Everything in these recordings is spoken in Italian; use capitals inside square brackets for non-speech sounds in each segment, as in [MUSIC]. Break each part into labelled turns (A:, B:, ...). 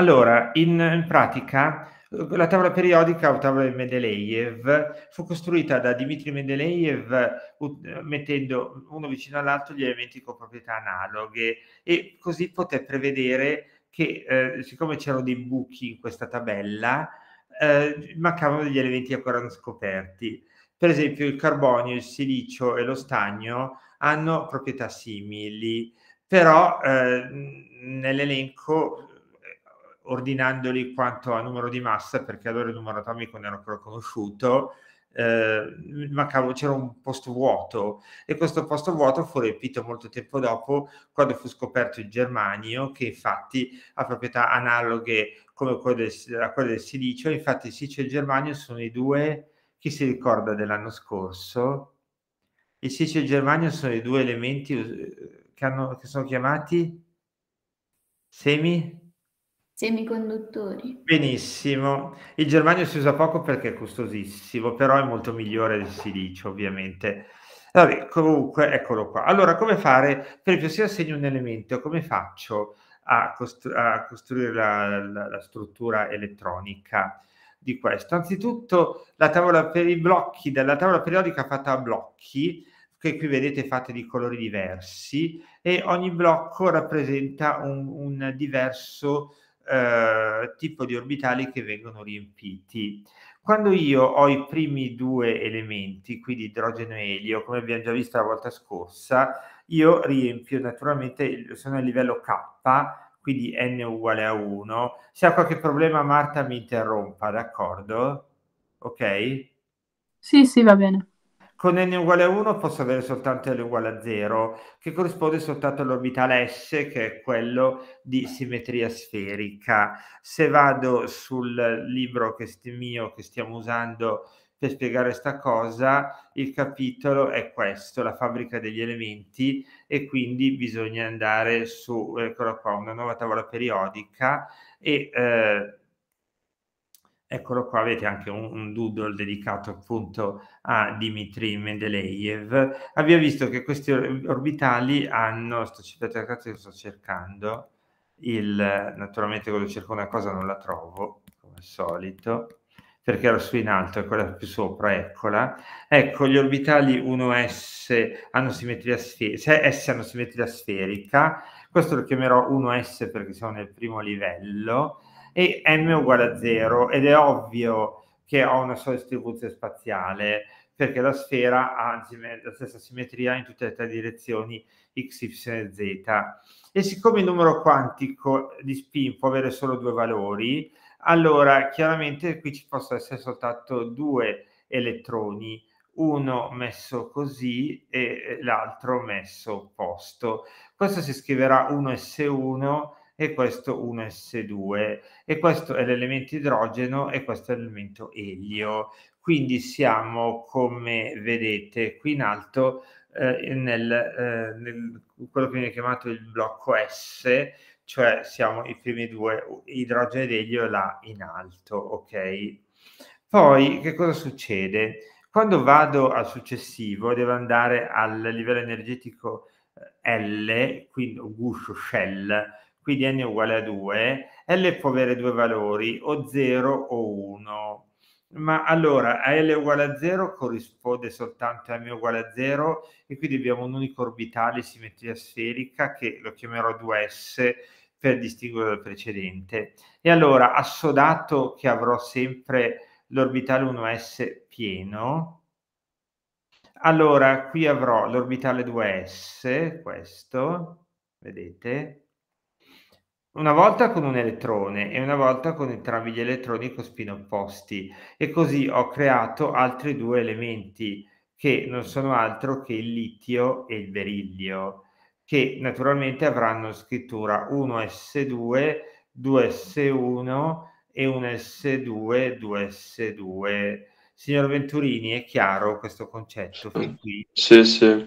A: Allora, in, in pratica eh, la tavola periodica o tavola di Mendeleev fu costruita da Dmitri Mendeleev eh, mettendo uno vicino all'altro gli elementi con proprietà analoghe e così poté prevedere che eh, siccome c'erano dei buchi in questa tabella, eh, mancavano degli elementi ancora non scoperti. Per esempio il carbonio, il silicio e lo stagno hanno proprietà simili, però eh, nell'elenco ordinandoli quanto a numero di massa, perché allora il numero atomico non era ancora conosciuto, eh, mancava, c'era un posto vuoto e questo posto vuoto fu riempito molto tempo dopo quando fu scoperto il germanio che infatti ha proprietà analoghe come quelle del, a quelle del silicio infatti il silicio e il germanio sono i due chi si ricorda dell'anno scorso il silicio e il germanio sono i due elementi eh, che, hanno, che sono chiamati semi Semiconduttori. Benissimo. Il germanio si usa poco perché è costosissimo, però è molto migliore del silicio, ovviamente. Vabbè, comunque, eccolo qua. Allora, come fare? Per esempio, se assegno un elemento, come faccio a, costru- a costruire la, la, la, struttura elettronica di questo? Anzitutto, la tavola per i blocchi, della tavola periodica fatta a blocchi, che qui vedete fatte di colori diversi, e ogni blocco rappresenta un, un diverso eh, tipo di orbitali che vengono riempiti. Quando io ho i primi due elementi, quindi idrogeno e elio, come abbiamo già visto la volta scorsa, io riempio naturalmente, sono a livello K, quindi n uguale a 1. Se ha qualche problema Marta mi interrompa, d'accordo? Ok? Sì, sì, va bene con n uguale a 1 posso avere soltanto l uguale a 0, che corrisponde soltanto all'orbitale S, che è quello di simmetria sferica. Se vado sul libro che mio che stiamo usando per spiegare questa cosa, il capitolo è questo, la fabbrica degli elementi, e quindi bisogna andare su, eccola qua, una nuova tavola periodica e... Eh, Eccolo qua, avete anche un, un, doodle dedicato appunto a Dmitry Mendeleev. Abbiamo visto che questi orbitali hanno, sto, sto cercando, il, naturalmente quando cerco una cosa non la trovo, come al solito, perché ero su in alto, è quella più sopra, eccola. Ecco, gli orbitali 1S hanno simmetria, sfer- cioè S hanno simmetria sferica, questo lo chiamerò 1S perché siamo nel primo livello, e m uguale a 0 ed è ovvio che ho una sola distribuzione spaziale perché la sfera ha la stessa simmetria in tutte le tre direzioni x, y e z. E siccome il numero quantico di spin può avere solo due valori, allora chiaramente qui ci possono essere soltanto due elettroni, uno messo così e l'altro messo opposto. Questo si scriverà 1s1 e questo 1S2 e questo è l'elemento idrogeno e questo è l'elemento elio. Quindi siamo, come vedete qui in alto, eh, nel, eh, nel, quello che viene chiamato il blocco S, cioè siamo i primi due, idrogeno ed elio là in alto, ok? Poi che cosa succede? Quando vado al successivo devo andare al livello energetico eh, L, quindi guscio shell, quindi n è uguale a 2, L può avere due valori, o 0 o 1. Ma allora a L uguale a 0 corrisponde soltanto a M uguale a 0 e quindi abbiamo un unico orbitale simmetria sferica che lo chiamerò 2S per distinguere dal precedente. E allora assodato che avrò sempre l'orbitale 1S pieno, allora qui avrò l'orbitale 2S, questo, vedete, una volta con un elettrone e una volta con entrambi gli elettroni con spin opposti e così ho creato altri due elementi che non sono altro che il litio e il berillio che naturalmente avranno scrittura 1s2, 2s1 e 1s2, 2s2. Signor Venturini, è chiaro questo concetto fin qui? Sì, sì.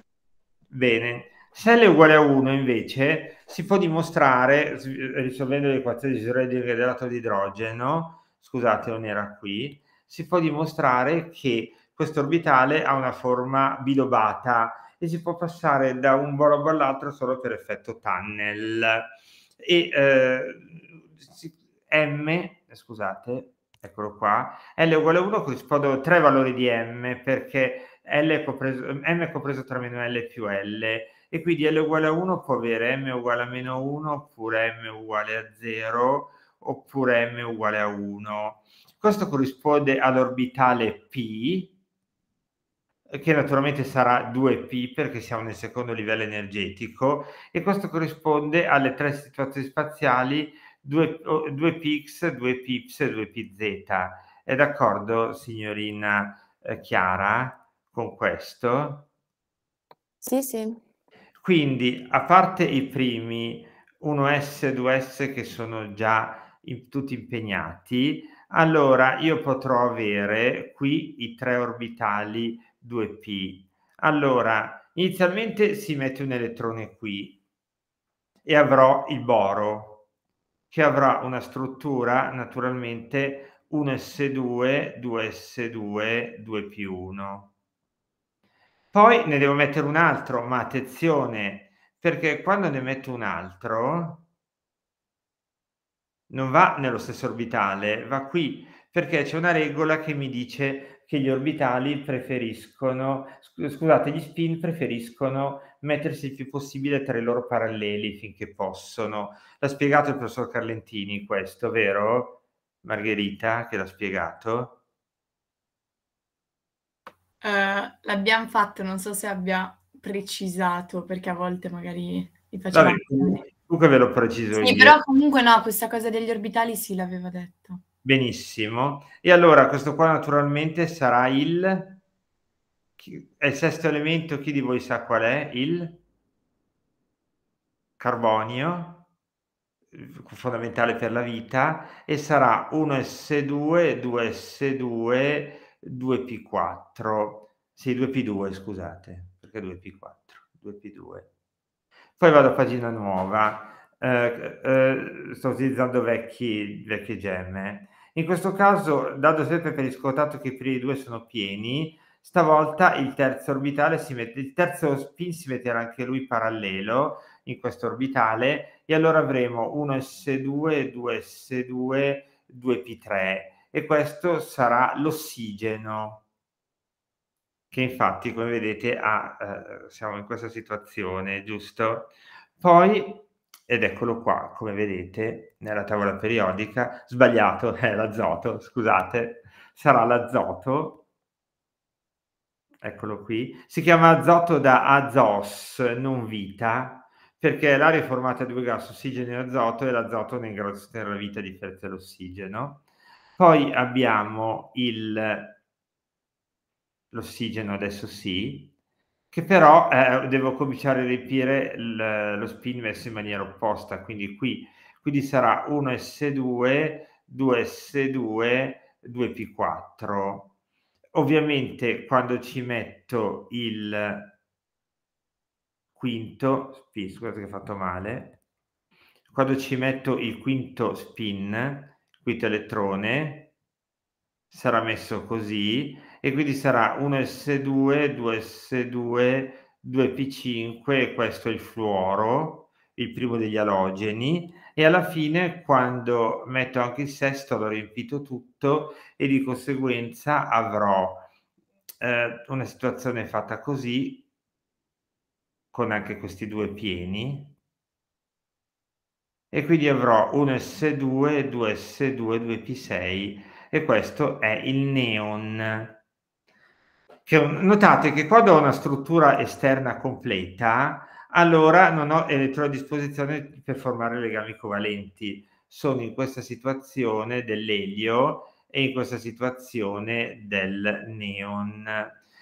A: Bene. Se L uguale a 1 invece si può dimostrare, eh, risolvendo l'equazione di Schrödinger dell'ato di idrogeno, scusate non era qui, si può dimostrare che questo orbitale ha una forma bilobata e si può passare da un bolobo all'altro solo per effetto tunnel. E eh, M, eh, scusate, eccolo qua, L uguale a 1 corrispondono tre valori di M perché l compreso, M compreso tra meno L più L e quindi L uguale a 1 può avere M uguale a meno 1 oppure M uguale a 0 oppure M uguale a 1. Questo corrisponde all'orbitale P che naturalmente sarà 2P perché siamo nel secondo livello energetico e questo corrisponde alle tre situazioni spaziali 2, 2px, 2py e 2pz. È d'accordo signorina eh, Chiara? con questo? Sì, sì. Quindi, a parte i primi 1S, e 2S che sono già in, tutti impegnati, allora io potrò avere qui i tre orbitali 2P. Allora, inizialmente si mette un elettrone qui e avrò il boro, che avrà una struttura naturalmente 1S2, 2S2, 2P1 poi ne devo mettere un altro, ma attenzione, perché quando ne metto un altro non va nello stesso orbitale, va qui, perché c'è una regola che mi dice che gli orbitali preferiscono, scusate, gli spin preferiscono mettersi il più possibile tra i loro paralleli finché possono. L'ha spiegato il professor Carlentini questo, vero? Margherita che l'ha spiegato? Eh, l'abbiamo fatto, non so se abbia precisato, perché a volte magari vi faceva... Comunque ve l'ho preciso. Sì, però comunque no, questa cosa degli orbitali sì, l'aveva detto. Benissimo. E allora questo qua naturalmente sarà il... È il sesto elemento, chi di voi sa qual è? Il carbonio, eh, fondamentale per la vita, e sarà 1S2, 2S2, 2P4, sì, 2P2, scusate, perché 2P4, 2P2. Poi vado a pagina nuova, eh, eh, eh, sto utilizzando vecchi, vecchie gemme. In questo caso, dato sempre per scontato che i primi due sono pieni, stavolta il terzo orbitale si mette, il terzo spin si metterà anche lui parallelo in questo orbitale e allora avremo 1S2, 2S2, 2P3 e questo sarà l'ossigeno che infatti come vedete ha, eh, siamo in questa situazione giusto poi ed eccolo qua come vedete nella tavola periodica sbagliato [LAUGHS] è eh, l'azoto scusate sarà l'azoto eccolo qui si chiama azoto da azos non vita perché l'aria è formata da due gas ossigeno e azoto e l'azoto nel grosso della vita differenza dell'ossigeno poi abbiamo il, l'ossigeno, adesso sì, che però eh, devo cominciare a riempire lo spin messo in maniera opposta, quindi qui quindi sarà 1S2, 2S2, 2P4. Ovviamente quando ci metto il quinto spin, scusate che ho fatto male, quando ci metto il quinto spin, quinto elettrone sarà messo così e quindi sarà 1s2, 2s2, 2p5 questo è il fluoro, il primo degli alogeni e alla fine quando metto anche il sesto l'ho riempito tutto e di conseguenza avrò eh, una situazione fatta così con anche questi due pieni e quindi avrò 1 S2, 2S2, 2P6 e questo è il neon. Che, notate che quando ho una struttura esterna completa, allora non ho elettroni a disposizione per formare legami covalenti. Sono in questa situazione dell'elio e in questa situazione del neon.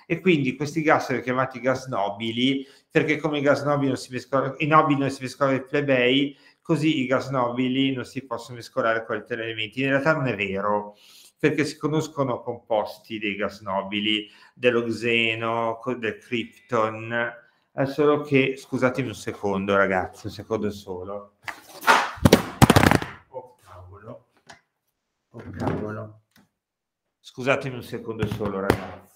A: E quindi questi gas sono chiamati gas nobili perché come i gas nobili non si mescolano, i nobili non si mescolano i plebei così i nobili non si possono mescolare con altri elementi. In realtà non è vero, perché si conoscono composti dei gas nobili, dello xeno, del krypton, è eh, solo che, scusatemi un secondo ragazzi, un secondo solo. Oh cavolo, oh cavolo. Scusatemi un secondo solo ragazzi.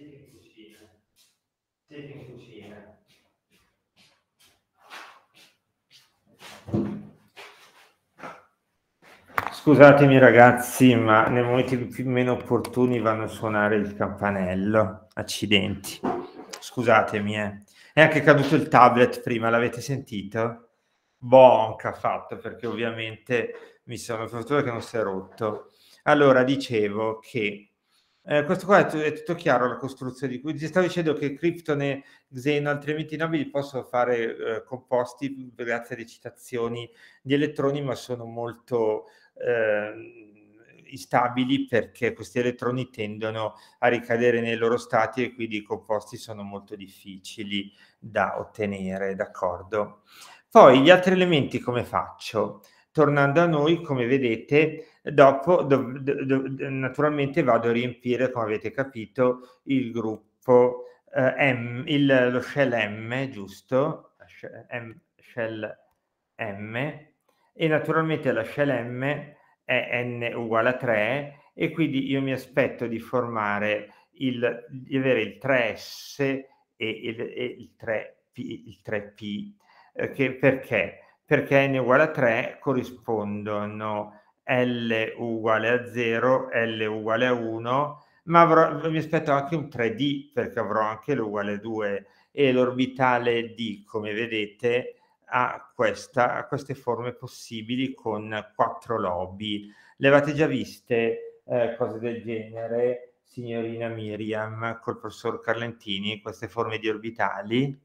A: siete in cucina, siete in cucina. Scusatemi ragazzi, ma nei momenti più meno opportuni vanno a suonare il campanello. Accidenti. Scusatemi, eh. È anche caduto il tablet prima, l'avete sentito? Bonca fatto, perché ovviamente mi sono fatto che non si è rotto. Allora, dicevo che eh, questo qua è, t- è, tutto chiaro la costruzione di cui ti stavo dicendo che Krypton e Xeno altrimenti non li possono fare eh, composti grazie alle citazioni di elettroni ma sono molto eh, instabili perché questi elettroni tendono a ricadere nei loro stati e quindi i composti sono molto difficili da ottenere d'accordo poi gli altri elementi come faccio tornando a noi come vedete Dopo do, do, do, naturalmente vado a riempire, come avete capito, il gruppo eh, M, il, lo shell M, giusto? M, shell M e naturalmente la shell M è N uguale a 3 e quindi io mi aspetto di formare il, di avere il 3S e il, e il 3P, il 3P eh, che, perché? Perché n uguale a 3 corrispondono l uguale a 0, L uguale a 1, ma avrò, mi aspetto anche un 3D perché avrò anche l'uguale 2 e l'orbitale D, come vedete, ha, questa, ha queste forme possibili con quattro lobi. Le avete già viste eh, cose del genere, signorina Miriam, col professor Carlentini, queste forme di orbitali?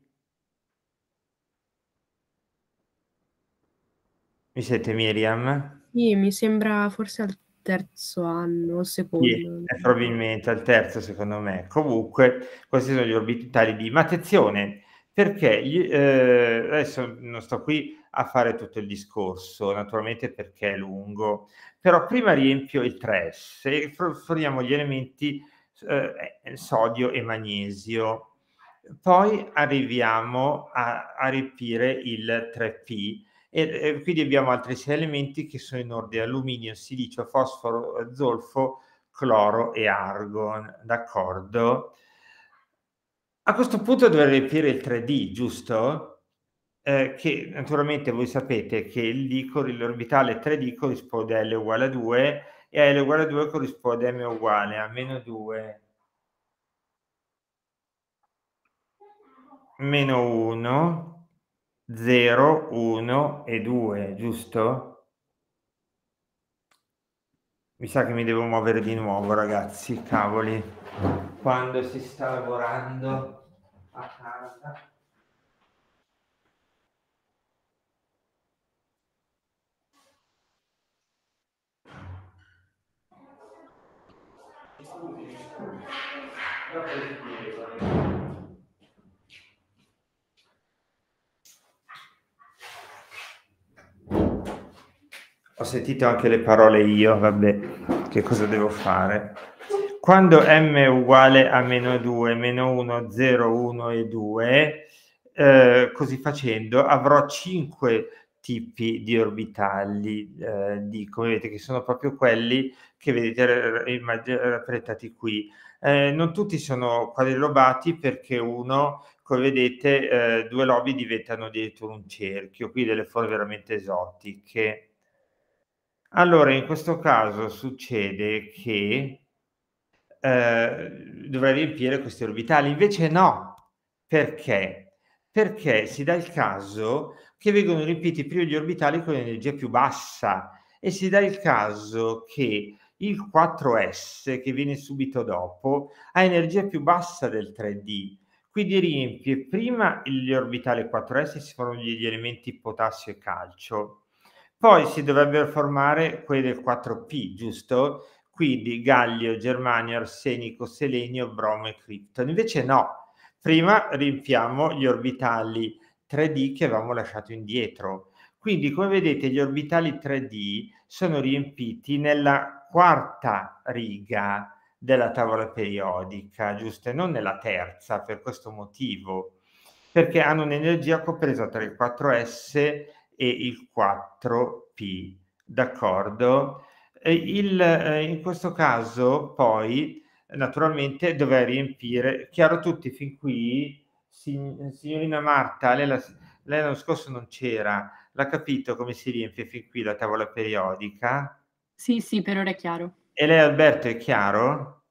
A: Mi siete Miriam? Sì, mi sembra forse al terzo anno, al secondo. Sì, è probabilmente al terzo, secondo me. Comunque, questi sono gli orbitali di... Ma attenzione, perché gli, eh, adesso non sto qui a fare tutto il discorso, naturalmente perché è lungo, però prima riempio il trash e forniamo gli elementi eh, eh, sodio e magnesio. Poi arriviamo a, a riempire il 3P, e, e quindi abbiamo altri sei elementi che sono in ordine alluminio, silicio, fosforo, zolfo, cloro e argon, d'accordo? A questo punto dovrei riempire il 3D, giusto? Eh, che naturalmente voi sapete che l'orbitale 3D corrisponde a L uguale a 2 e a L uguale a 2 corrisponde a M uguale a meno 2 meno 1 0, 1 e 2, giusto? Mi sa che mi devo muovere di nuovo, ragazzi, cavoli. Quando si sta lavorando a casa. Scusi, scusi. Ho sentito anche le parole io, vabbè, che cosa devo fare? Quando m è uguale a meno 2, meno 1, 0, 1 e 2, eh, così facendo avrò 5 tipi di orbitali, eh, di, come vedete, che sono proprio quelli che vedete rappresentati qui. Eh, non tutti sono quadrilobati perché uno, come vedete, eh, due lobi diventano dietro un cerchio, qui delle forme veramente esotiche. Allora, in questo caso succede che eh, dovrei riempire questi orbitali, invece no. Perché? Perché si dà il caso che vengono riempiti prima gli orbitali con energia più bassa e si dà il caso che il 4S che viene subito dopo ha energia più bassa del 3D, quindi riempie prima gli orbitali 4S e si formano gli elementi potassio e calcio poi si dovrebbero formare quelle 4P, giusto? Quindi Gallio, Germanio, Arsenico, Selenio, Bromo e cripton. Invece no, prima riempiamo gli orbitali 3D che avevamo lasciato indietro. Quindi, come vedete, gli orbitali 3D sono riempiti nella quarta riga della tavola periodica, giusto? E non nella terza, per questo motivo, perché hanno un'energia compresa tra il 4S e il 4P. D'accordo? Il, eh, in questo caso poi naturalmente dovrei riempire, chiaro tutti fin qui, signorina Marta, lei, la, lei l'anno scorso non c'era, l'ha capito come si riempie fin qui la tavola periodica? Sì, sì, per ora è chiaro. E lei Alberto è chiaro?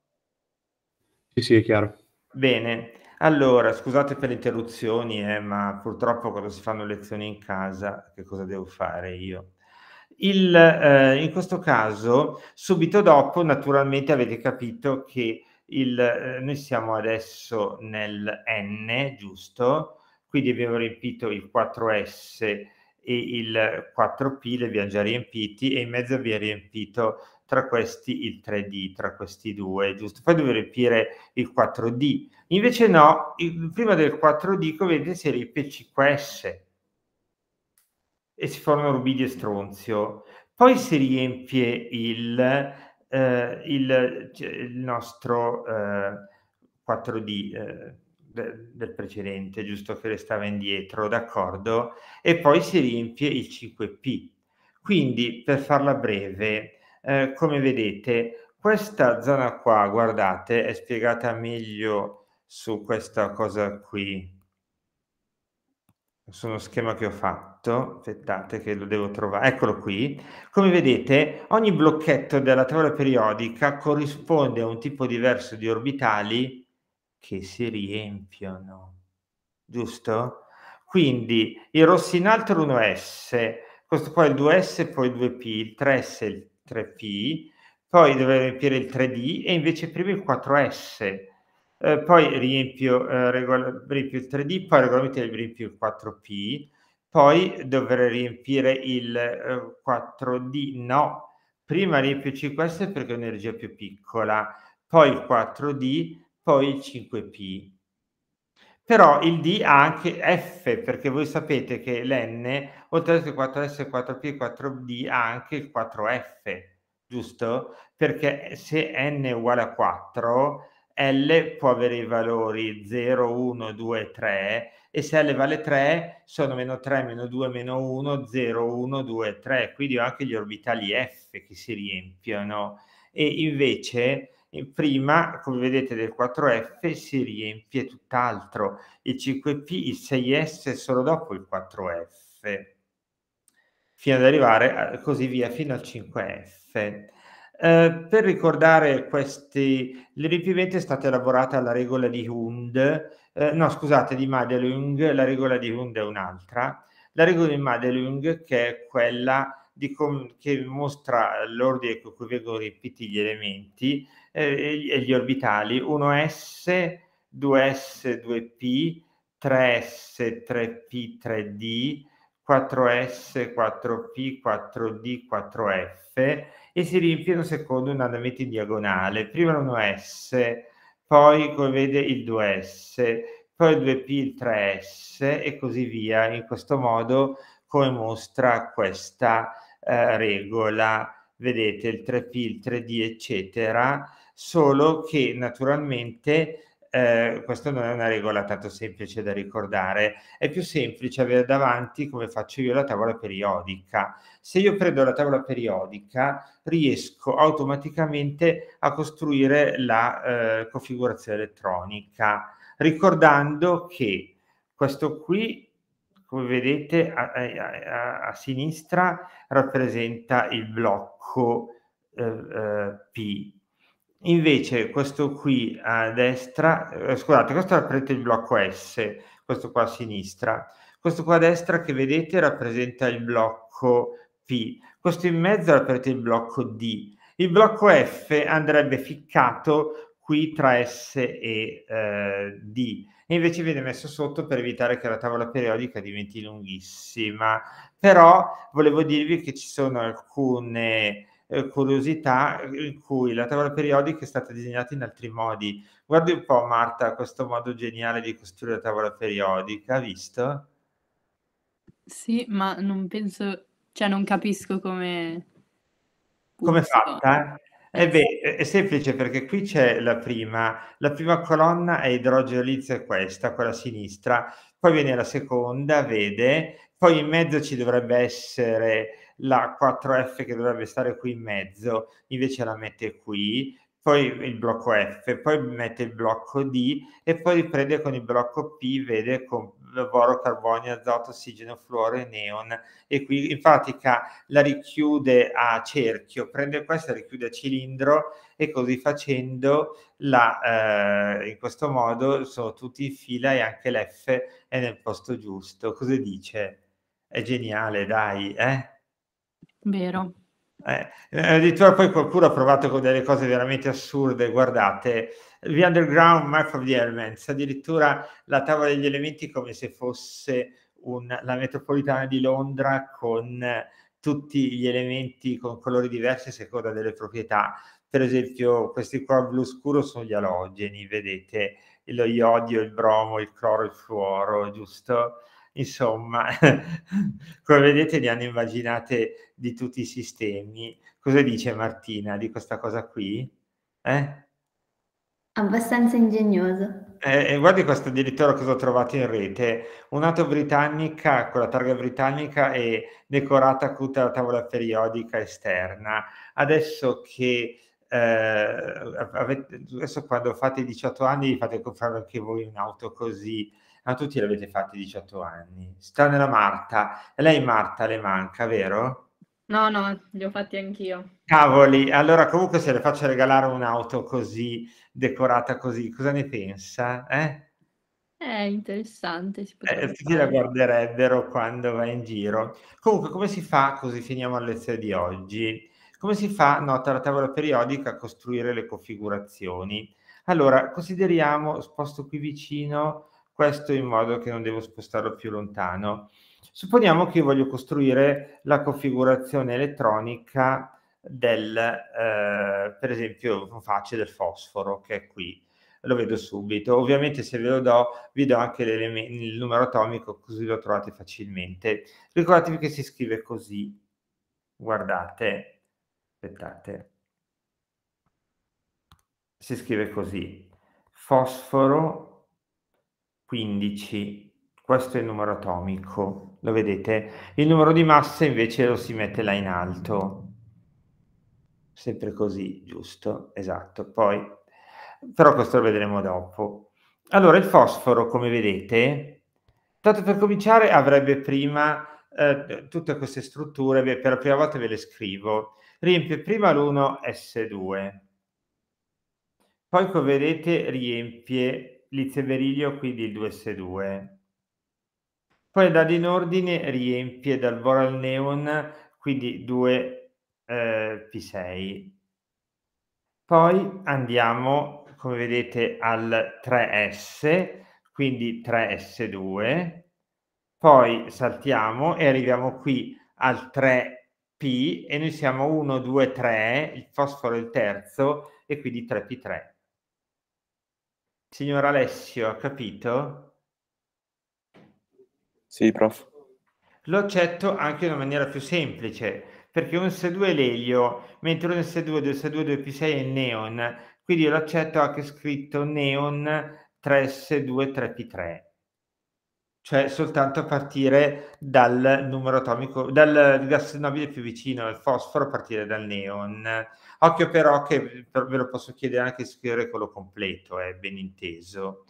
A: Sì, sì, è chiaro. Bene, allora, scusate per le interruzioni, eh, ma purtroppo quando si fanno lezioni in casa, che cosa devo fare io? Il, eh, in questo caso, subito dopo, naturalmente avete capito che il, eh, noi siamo adesso nel N, giusto? Quindi abbiamo riempito il 4S e il 4P, li abbiamo già riempiti, e in mezzo abbiamo riempito tra questi il 3D, tra questi due, giusto? Poi dove riempire il 4D. Invece no, il, prima del 4D come vedete si riempie il 5S e si formano rubidio e stronzio. Poi si riempie il, eh, il, cioè, il nostro eh, 4D eh, del precedente, giusto che restava indietro, d'accordo? E poi si riempie il 5P. Quindi, per farla breve, eh, come vedete questa zona qua guardate è spiegata meglio su questa cosa qui su uno schema che ho fatto aspettate che lo devo trovare eccolo qui come vedete ogni blocchetto della tavola periodica corrisponde a un tipo diverso di orbitali che si riempiono giusto? quindi il rosso in alto è l'1s questo qua è il 2s poi il 2p il 3s il 3P, poi dovrei riempire il 3D e invece prima il 4S. Eh, poi riempio, eh, regol- riempio, il 3D, poi regolarmente riempio il 4P, poi dovrei riempire il eh, 4D, no, prima riempio il 5S perché è un'energia più piccola, poi il 4D, poi il 5P però il D ha anche F perché voi sapete che l'N oltre a 4S, 4P, 4D ha anche il 4F giusto? perché se N è uguale a 4 L può avere i valori 0, 1, 2, 3 e se L vale 3 sono meno 3, meno 2, meno 1, 0, 1, 2, 3 quindi ho anche gli orbitali F che si riempiono e invece prima, come vedete, del 4F si riempie tutt'altro, il 5P, il 6S solo dopo il 4F, fino ad arrivare a, eh, così via fino al 5F. Eh, per ricordare questi, l'irrimpimento è stata elaborata la regola di Hund, eh, no scusate, di Madelung, la regola di Hund è un'altra, la regola di Madelung che è quella che mostra l'ordine con cui vengono riempiti gli elementi eh, e gli orbitali 1s, 2s, 2p, 3s, 3p, 3d, 4S, 4P, 4D, 4F e si riempiono secondo un andamento in diagonale. Prima l'1S, poi come vede il 2S, poi il 2P, il 3S e così via. In questo modo come mostra questa eh, regola, vedete il 3P, il 3D, eccetera, solo che naturalmente eh, questa non è una regola tanto semplice da ricordare, è più semplice avere davanti, come faccio io, la tavola periodica. Se io prendo la tavola periodica, riesco automaticamente a costruire la eh, configurazione elettronica, ricordando che questo qui, come vedete a, a, a, a sinistra, rappresenta il blocco eh, eh P Invece questo qui a destra, eh, scusate, questo rappresenta il blocco S, questo qua a sinistra. Questo qua a destra che vedete rappresenta il blocco P. Questo in mezzo rappresenta il blocco D. Il blocco F andrebbe ficcato qui tra S e eh, D e invece viene messo sotto per evitare che la tavola periodica diventi lunghissima. Però volevo dirvi che ci sono alcune eh, curiosità in cui la tavola periodica è stata disegnata in altri modi. Guardi un po' Marta questo modo geniale di costruire la tavola periodica, visto? Sì, ma non penso, cioè non capisco come... Come è fatta? Eh, eh beh, è semplice perché qui c'è la prima, la prima colonna è idrogeolizia, è questa, quella a sinistra, poi viene la seconda, vede, poi in mezzo ci dovrebbe essere la 4F che dovrebbe stare qui in mezzo, invece la mette qui, poi il blocco F, poi mette il blocco D e poi riprende con il blocco P, vede con boro, carbonio, azoto, ossigeno, fluore, neon e qui in pratica la richiude a cerchio, prende questa, la richiude a cilindro e così facendo la, eh, in questo modo sono tutti in fila e anche l'F è nel posto giusto. Cosa dice? È geniale, dai, eh? Vero. Eh, eh, addirittura poi qualcuno ha provato con delle cose veramente assurde, guardate, The Underground Map of the Elements, addirittura la tavola degli elementi come se fosse un, la metropolitana di Londra con tutti gli elementi con colori diversi a seconda delle proprietà. Per esempio, questi qua blu scuro sono gli alogeni, vedete lo iodio, il bromo, il cloro, il fluoro, giusto? insomma, [LAUGHS] come vedete ne hanno immaginate di tutti i sistemi. Cosa dice Martina di questa cosa qui? Eh? Abbastanza ingegnoso. Eh, eh guardi questo addirittura cosa ho trovato in rete. Un'auto britannica con la targa britannica e decorata con tutta la tavola periodica esterna. Adesso che eh, avete, adesso quando fate 18 anni vi fate comprare anche voi un'auto così ma tutti l'avete fatti 18 anni. Sta nella Marta. Lei Marta le manca, vero? No, no, li ho fatti anch'io. Cavoli, allora comunque se le faccio regalare un'auto così, decorata così, cosa ne pensa? Eh? È interessante. Si eh, tutti la guarderebbero quando va in giro. Comunque, come si fa, così finiamo la lezione di oggi, come si fa, nota la tavola periodica, a costruire le configurazioni? Allora, consideriamo, sposto qui vicino, questo in modo che non devo spostarlo più lontano. Supponiamo che io voglio costruire la configurazione elettronica del, eh, per esempio, facile del fosforo che è qui. Lo vedo subito. Ovviamente se ve lo do, vi do anche il numero atomico così lo trovate facilmente. Ricordatevi che si scrive così. Guardate, aspettate. Si scrive così. Fosforo 15, questo è il numero atomico, lo vedete? Il numero di massa invece lo si mette là in alto, sempre così, giusto? Esatto, poi, però questo lo vedremo dopo. Allora, il fosforo, come vedete, tanto per cominciare avrebbe prima eh, tutte queste strutture, per la prima volta ve le scrivo, riempie prima l'1S2, poi come vedete riempie Lizio Veriglio, quindi il 2S2. Poi dato in ordine riempie dal Voral Neon, quindi 2 eh, P6. Poi andiamo, come vedete, al 3S, quindi 3S2. Poi saltiamo e arriviamo qui al 3P e noi siamo 1, 2, 3, il fosforo è il terzo e quindi 3P3. Signor Alessio, ha capito? Sì, prof. Lo accetto anche in una maniera più semplice, perché un S2 è l'elio, mentre un S2 del S2 2P6 è il neon, quindi lo accetto anche scritto neon 3S2 3P3 cioè soltanto a partire dal numero atomico, dal gas nobile più vicino, il fosforo, a partire dal neon. Occhio però che ve lo posso chiedere anche di scrivere quello completo, è eh, ben inteso.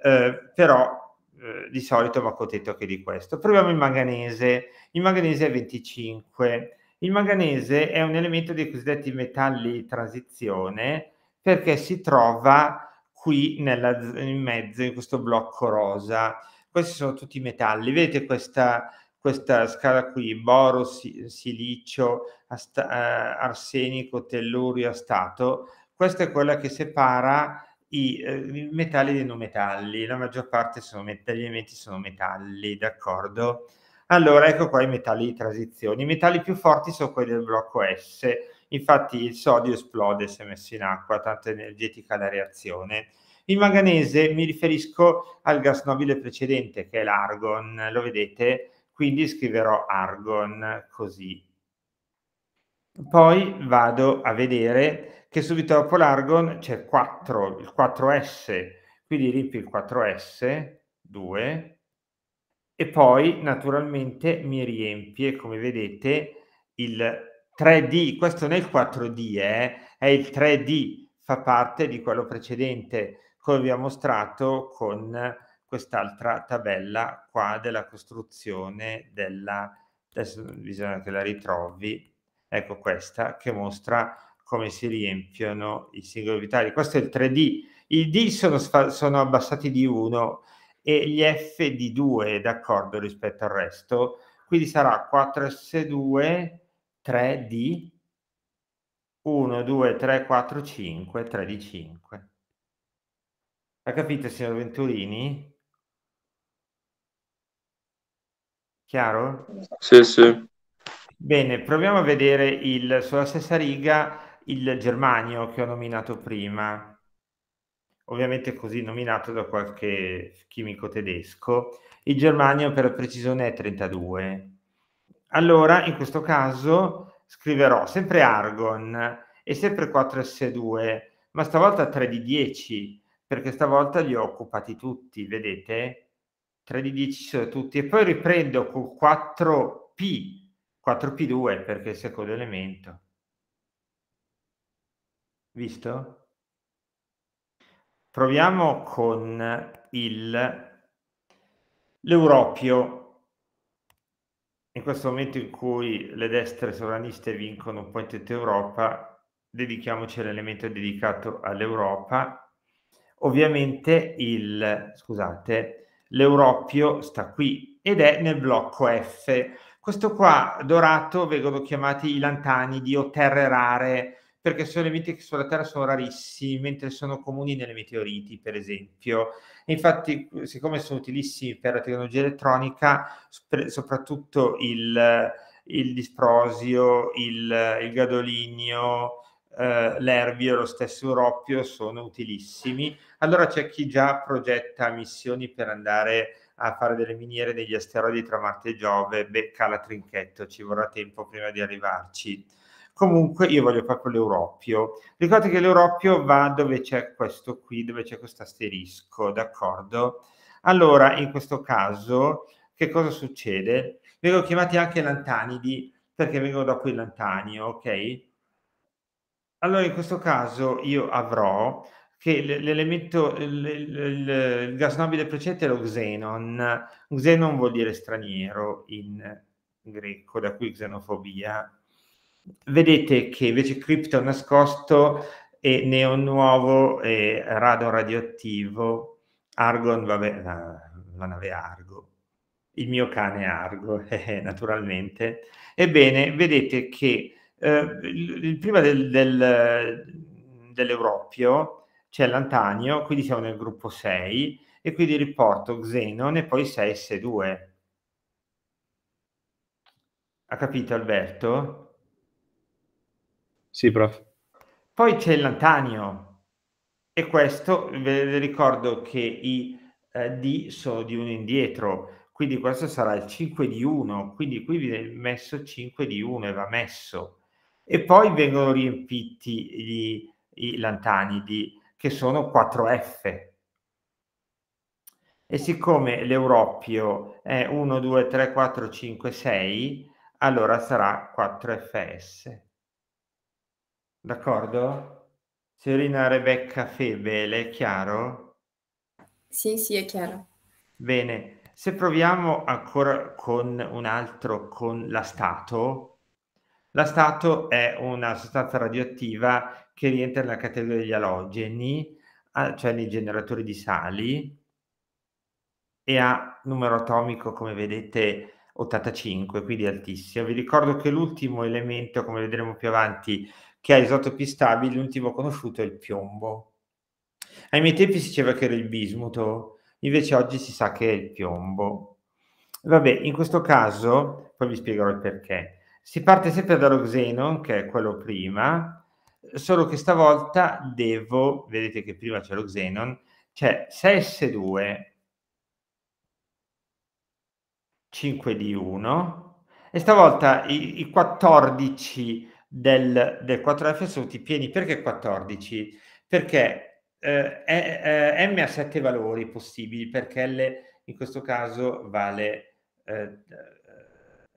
A: Eh, però eh, di solito va contento anche di questo. Proviamo il manganese. Il manganese è 25. Il manganese è un elemento dei cosiddetti metalli transizione perché si trova qui nella, in mezzo, in questo blocco rosa questi sono tutti i metalli. Vedete questa, questa scala qui, boro, silicio, asta, eh, arsenico, tellurio, astato, questa è quella che separa i, eh, i metalli dai non metalli, la maggior parte met- degli elementi sono metalli, d'accordo? Allora, ecco qua i metalli di transizione. I metalli più forti sono quelli del blocco S, infatti il sodio esplode se messo in acqua, tanto energetica la reazione il manganese mi riferisco al gas nobile precedente che è l'argon, lo vedete? Quindi scriverò argon così. Poi vado a vedere che subito dopo l'argon c'è 4, il 4S, quindi riempio il 4S, 2, e poi naturalmente mi riempie, come vedete, il 3D, questo nel 4D, eh? è il 3D, fa parte di quello precedente, come vi ho mostrato con quest'altra tabella qua della costruzione della, adesso bisogna che la ritrovi, ecco questa che mostra come si riempiono i singoli vitali. Questo è il 3D, i D sono, sono abbassati di 1 e gli F di 2, d'accordo, rispetto al resto, quindi sarà 4S2, 3D, 1, 2, 3, 4, 5, 3 di 5. Ha capito, signor Venturini? Chiaro? Sì, sì. Bene, proviamo a vedere il, sulla stessa riga il Germanio che ho nominato prima, ovviamente così nominato da qualche chimico tedesco. Il Germanio per precisione è 32. Allora, in questo caso scriverò sempre argon e sempre 4S2, ma stavolta 3 di 10 perché stavolta li ho occupati tutti, vedete? 3 di 10 sono tutti e poi riprendo con 4p, 4p2 perché è il secondo elemento. Visto? Proviamo con il l'Europio in questo momento in cui le destre sovraniste vincono un po' in tutta Europa, dedichiamoci all'elemento dedicato all'Europa Ovviamente il, scusate, l'europio sta qui ed è nel blocco F. Questo qua dorato vengono chiamati i lantanidi o terre rare perché sono elementi che sulla Terra sono rarissimi, mentre sono comuni nelle meteoriti, per esempio. infatti, siccome sono utilissimi per la tecnologia elettronica, soprattutto il, il disprosio, il, il gadolinio, eh, l'Ervio e lo stesso europio sono utilissimi. Allora c'è chi già progetta missioni per andare a fare delle miniere degli asteroidi tra Marte e Giove, becca la trinchetto, ci vorrà tempo prima di arrivarci. Comunque io voglio proprio l'Europio. Ricordate che l'Europio va dove c'è questo qui, dove c'è questo asterisco, d'accordo? Allora, in questo caso, che cosa succede? Vengono chiamati anche lantanidi perché vengono dopo il lantanio, ok? Allora in questo caso io avrò che l'elemento il il il gas nobile precedente è lo xenon. Xenon vuol dire straniero in greco, da qui xenofobia. Vedete che invece cripto nascosto e neon nuovo e radon radioattivo, argon, vabbè, la, la nave Argo, il mio cane Argo, [LAUGHS] eh, naturalmente. Ebbene, vedete che eh, prima del, del, dell'Europio c'è l'Antanio, quindi siamo nel gruppo 6 e quindi riporto Xenon e poi 6S2. Ha capito Alberto? Sì, prof. Poi c'è l'antanio e questo vi ricordo che i eh, D sono di uno indietro, quindi questo sarà il 5 di 1, quindi qui viene messo 5 di 1 e va messo e poi vengono riempiti gli, i lantanidi che sono 4F. E siccome l'europio è 1, 2, 3, 4, 5, 6, allora sarà 4FS. D'accordo? Signorina Rebecca Febele, è chiaro? Sì, sì, è chiaro. Bene, se proviamo ancora con un altro, con la Stato, L'astato è una sostanza radioattiva che rientra nella categoria degli alogeni, ah, cioè nei generatori di sali, e ha numero atomico, come vedete, 85, quindi altissimo. Vi ricordo che l'ultimo elemento, come vedremo più avanti, che ha isotopi stabili, l'ultimo conosciuto è il piombo. Ai miei tempi si diceva che era il bismuto, invece oggi si sa che è il piombo. Vabbè, in questo caso, poi vi spiegherò il perché. Si parte sempre dallo Xenon, che è quello prima, solo che stavolta devo, vedete che prima c'è lo Xenon, c'è 6S2, 5D1 e stavolta i, i 14 del, del, 4F sono tutti pieni. Perché 14? Perché eh, è, eh, M ha 7 valori possibili, perché L in questo caso vale... Eh,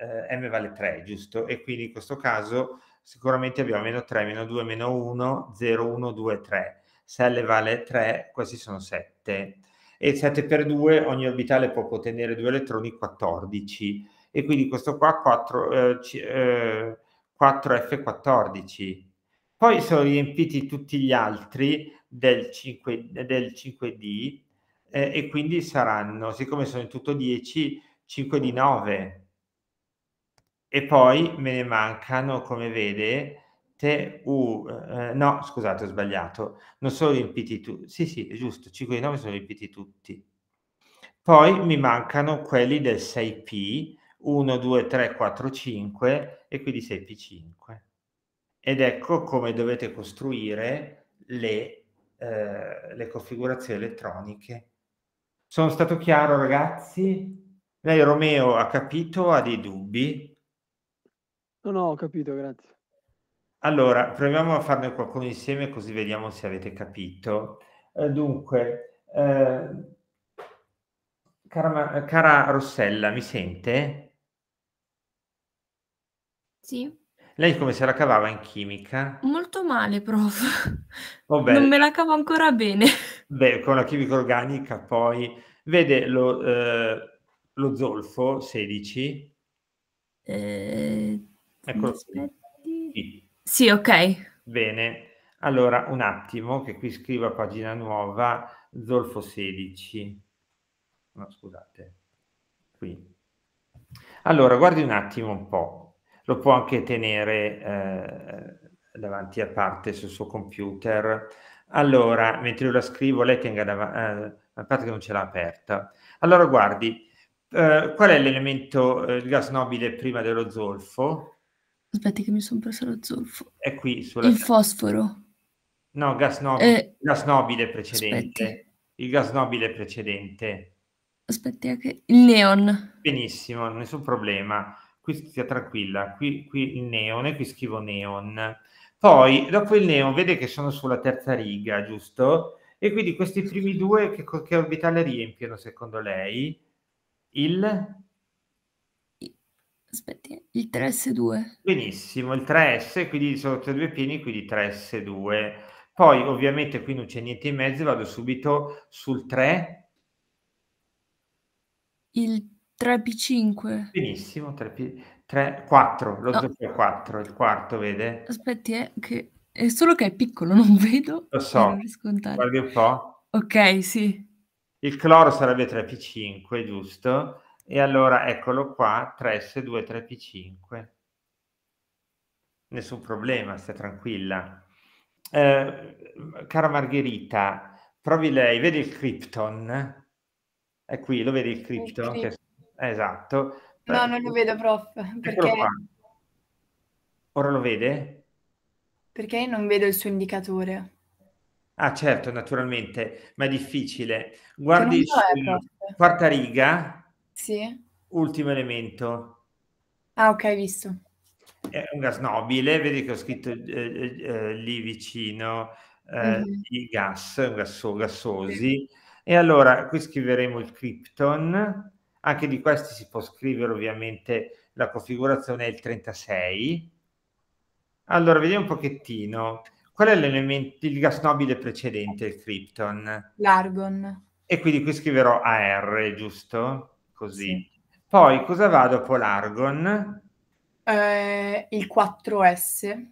A: eh, m vale 3, giusto? E quindi in questo caso sicuramente abbiamo meno 3, meno 2, meno 1, 0, 1, 2, 3. Se L vale 3, questi sono 7. E 7 per 2, ogni orbitale può contenere 2 elettroni, 14. E quindi questo qua 4, eh, eh, 4F14. Poi sono riempiti tutti gli altri del, 5, del 5D eh, e quindi saranno, siccome sono in tutto 10, 5 d 9 e poi me ne mancano, come vedete, u, eh, eh, no, scusate, ho sbagliato, non sono riempiti tutti, sì, sì, è giusto, 5 di 9 sono riempiti tutti. Poi mi mancano quelli del 6P, 1, 2, 3, 4, 5 e quindi 6P5. Ed ecco come dovete costruire le, eh, le configurazioni elettroniche. Sono stato chiaro, ragazzi? Lei, Romeo, ha capito, ha dei dubbi? No, no, ho capito, grazie. Allora, proviamo a farne qualcuno insieme così vediamo se avete capito. Eh, dunque, eh, cara, cara Rossella, mi sente? Sì. Lei come se la cavava in chimica? Molto male, prof. Vabbè. Oh, non me la cavo ancora bene. Beh, con la chimica organica poi... Vede lo, eh, lo zolfo 16? Eh, Eccolo qui. Sì, ok. Bene. Allora, un attimo, che qui scrivo a pagina nuova, Zolfo 16. No, scusate. Qui. Allora, guardi un attimo un po'. Lo può anche tenere eh, davanti a parte sul suo computer. Allora, mentre io la scrivo, lei tenga davanti... Eh, a parte che non ce l'ha aperta. Allora, guardi, eh, qual è l'elemento, eh, il gas nobile prima dello zolfo? Aspetti che mi sono preso lo zolfo. È qui sulla... Il fosforo. No, gas nobile, eh, gas nobile precedente. Aspetti. Il gas nobile precedente. Aspetti anche il neon. Benissimo, nessun problema. Qui stia tranquilla, qui, qui il neon e qui scrivo neon. Poi, dopo il neon, vede che sono sulla terza riga, giusto? E quindi questi primi due che, che orbitale riempiono, secondo lei? Il aspetti, il 3S2. Benissimo, il 3S, quindi sono tra due pieni, quindi 3S2. Poi ovviamente qui non c'è niente in mezzo, vado subito sul 3. Il 3P5. Benissimo, 3P... 3, 4, lo oh. 4, il quarto, vede? Aspetti, eh, che... è solo che è piccolo, [LAUGHS] non vedo. Lo so, guardi un po'. Ok, sì. Il cloro sarebbe 3P5, giusto? e allora eccolo qua 3 s p 5 nessun problema stai tranquilla eh, cara Margherita provi lei vedi il Krypton è qui lo vedi il Krypton il che... esatto no eh, non lo vedo prof perché... ora lo vede? perché non vedo il suo indicatore ah certo naturalmente ma è difficile guardi so, eh, quarta riga sì. Ultimo elemento. Ah, ok, visto. È un gas nobile, vedi che ho scritto eh, eh, lì vicino eh, mm-hmm. i gas, gasso, gassosi. Sì. E allora qui scriveremo il krypton, anche di questi si può scrivere ovviamente la configurazione è il 36. Allora, vediamo un pochettino. Qual è l'elemento, il gas nobile precedente, il krypton? L'argon. E quindi qui scriverò AR, giusto? così. Sì. Poi cosa va dopo l'Argon? Eh, il 4S.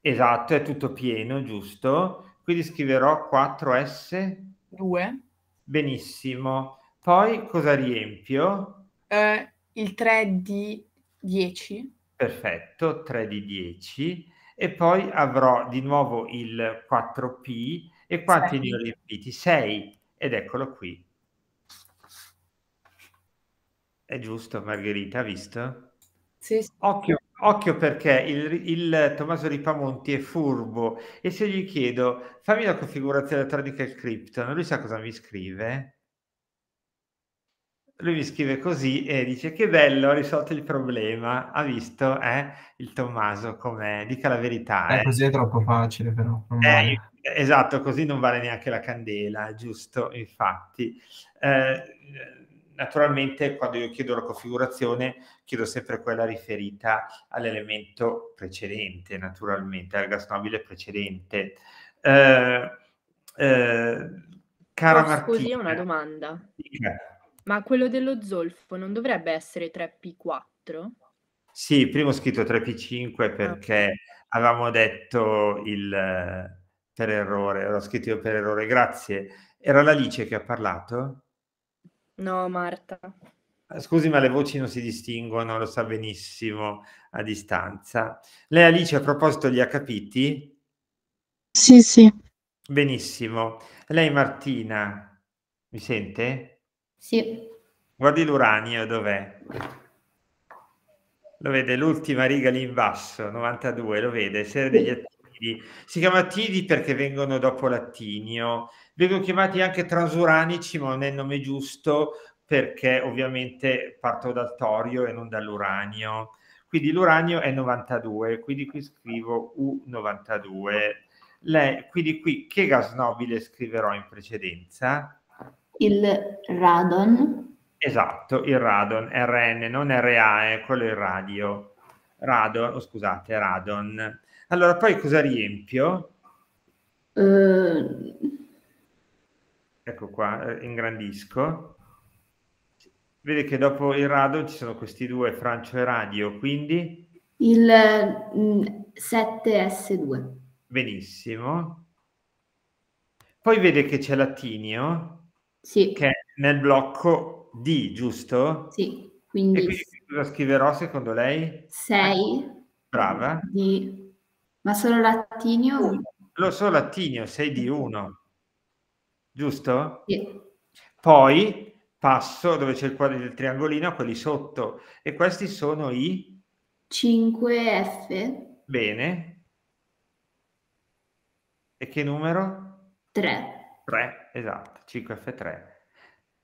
A: Esatto, è tutto pieno, giusto? Quindi scriverò 4S. 2. Benissimo. Poi cosa riempio? Eh, il 3 d 10. Perfetto, 3 d 10. E poi avrò di nuovo il 4P. E quanti ne ho riempiti? 6. Ed eccolo qui. È giusto, Margherita, visto? Sì, Occhio, occhio, perché il, il, Tommaso Ripamonti è furbo e se gli chiedo fammi la configurazione elettronica del Krypton, lui sa cosa mi scrive? Lui mi scrive così e dice che bello, ho risolto il problema, ha visto eh? il Tommaso come dica la verità. Eh, eh. Così è troppo facile però. Eh, vale. Eh, esatto, così non vale neanche la candela, giusto, infatti. Eh, naturalmente quando io chiedo la configurazione chiedo sempre quella riferita all'elemento precedente, naturalmente, al gas nobile precedente. Eh, eh, cara oh, Martina, Scusi, una domanda. Dica. Ma quello dello zolfo non dovrebbe essere 3P4? Sì, prima ho scritto 3P5 ah. perché okay. avevamo detto il per errore, l'ho scritto io per errore, grazie. Era l'Alice che ha parlato? No, Marta. Ah, scusi, ma le voci non si distinguono, lo sa benissimo a distanza. Lei Alice a proposito li ha capiti? Sì, sì. Benissimo. Lei Martina, mi sente? Sì. Guardi l'uranio dov'è? Lo vede l'ultima riga lì in basso, 92, lo vede, se degli attivi Tidi. Si chiama Tidi perché vengono dopo Lattinio. Vengono chiamati anche transuranici, ma non è il nome giusto perché ovviamente parto dal torio e non dall'uranio. Quindi l'uranio è 92, quindi qui scrivo U92. Le, quindi qui che gas nobile scriverò in precedenza? Il radon. Esatto, il radon, RN, non RA, eh, è quello il radio. Radon, oh, scusate, radon. Allora, poi cosa riempio? Uh... Ecco qua, eh, ingrandisco. Vede che dopo il rado ci sono questi due, Francio e Radio, quindi? Il mh, mm, 7S2. Benissimo. Poi vede che c'è l'attinio, sì. che è nel blocco D, giusto? Sì, quindi... E quindi cosa scriverò secondo lei? 6. Brava. D. Ma solo Lattinio? Lo so, Lattinio, 6 di 1. Giusto? Sì. Poi passo dove c'è il quadro del triangolino quelli sotto. E questi sono i? 5F. Bene. E che numero? 3. 3, esatto, 5F3.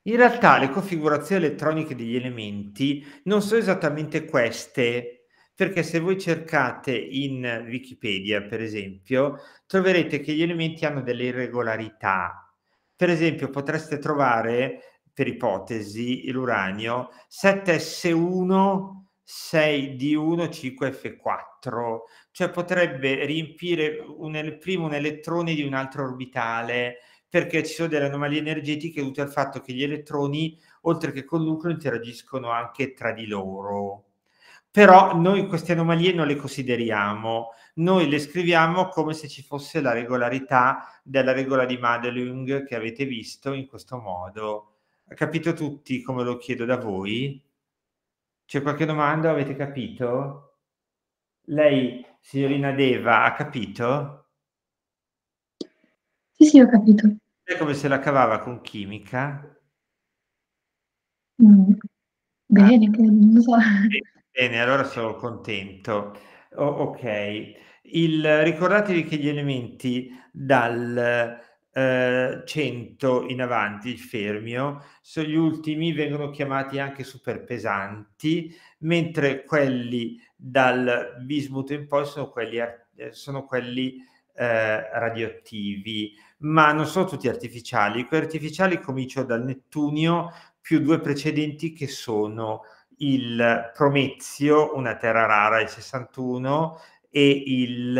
A: In realtà le configurazioni elettroniche degli elementi non sono esattamente queste perché se voi cercate in Wikipedia, per esempio, troverete che gli elementi hanno delle irregolarità. Per esempio, potreste trovare, per ipotesi, l'uranio 7S1 6D1-5F4, cioè potrebbe riempire un, prima un elettrone di un altro orbitale perché ci sono delle anomalie energetiche dovute al fatto che gli elettroni, oltre che col nucleo, interagiscono anche tra di loro però noi queste anomalie non le consideriamo, noi le scriviamo come se ci fosse la regolarità della regola di Madelung che avete visto in questo modo. Ha capito tutti come lo chiedo da voi? C'è qualche domanda? Avete capito? Lei, signorina Deva, ha capito? Sì, sì, ho capito. È come se la cavava con chimica. Mm. Bene, ah. che non so. Ah, Bene, allora sono contento. O- ok, Il- ricordatevi che gli elementi dal eh, 100 in avanti, il fermio, sono gli ultimi vengono chiamati anche superpesanti, mentre quelli dal bismuto in poi sono quelli, sono quelli eh, radioattivi, ma non sono tutti artificiali. Quelli artificiali comincio dal Nettunio più due precedenti che sono il Promezio, una terra rara, il 61, e il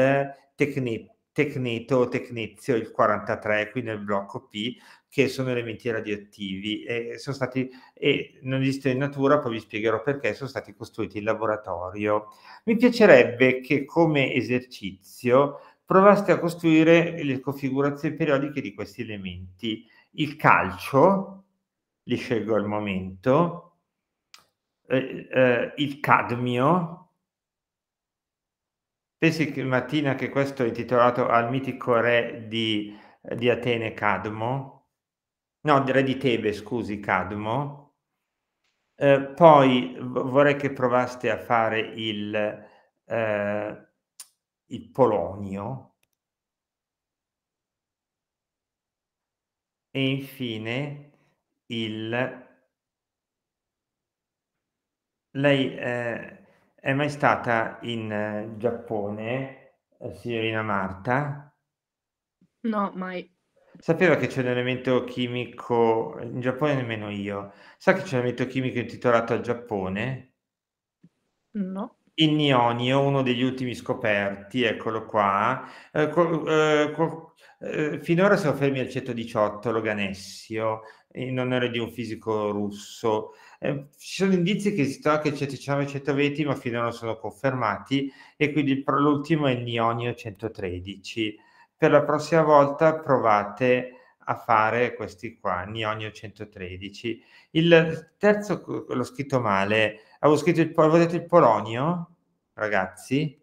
A: Tecne, Tecneto, Tecnezio, il 43, qui nel blocco P, che sono elementi radioattivi e, sono stati, e non esistono in natura, poi vi spiegherò perché, sono stati costruiti in laboratorio. Mi piacerebbe che come esercizio provaste a costruire le configurazioni periodiche di questi elementi. Il calcio, li scelgo al momento, eh, eh, il cadmio. Pensi che mattina che questo è intitolato al mitico re di, di Atene Cadmo, no, re di Tebe, scusi, Cadmo. Eh, poi vorrei che provaste a fare il, eh, il Polonio. E infine il lei eh, è mai stata in eh, Giappone, eh, signorina Marta? No, mai. Sapeva che c'è un elemento chimico, in Giappone nemmeno io, sa che c'è un elemento chimico intitolato al Giappone? No. Il nionio, uno degli ultimi scoperti, eccolo qua. Eh, col, eh, col, eh, finora siamo fermi al 118, Loganessio, in onore di un fisico russo eh, ci sono indizi che esisteva anche 119 e 120 ma finora non sono confermati e quindi l'ultimo è il Nionio 113 per la prossima volta provate a fare questi qua Nionio 113 il terzo l'ho scritto male avevo scritto il, avevo detto il Polonio ragazzi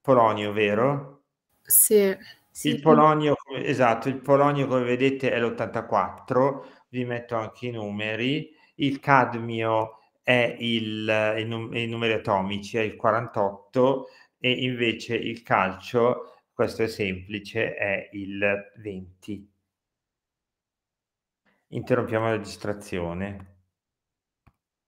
A: Polonio vero? sì sì. Il Polonio, esatto, il Polonio come vedete è l'84, vi metto anche i numeri, il cadmio è il, i, num i numeri atomici, è il 48, e invece il calcio, questo è semplice, è il 20. Interrompiamo la registrazione.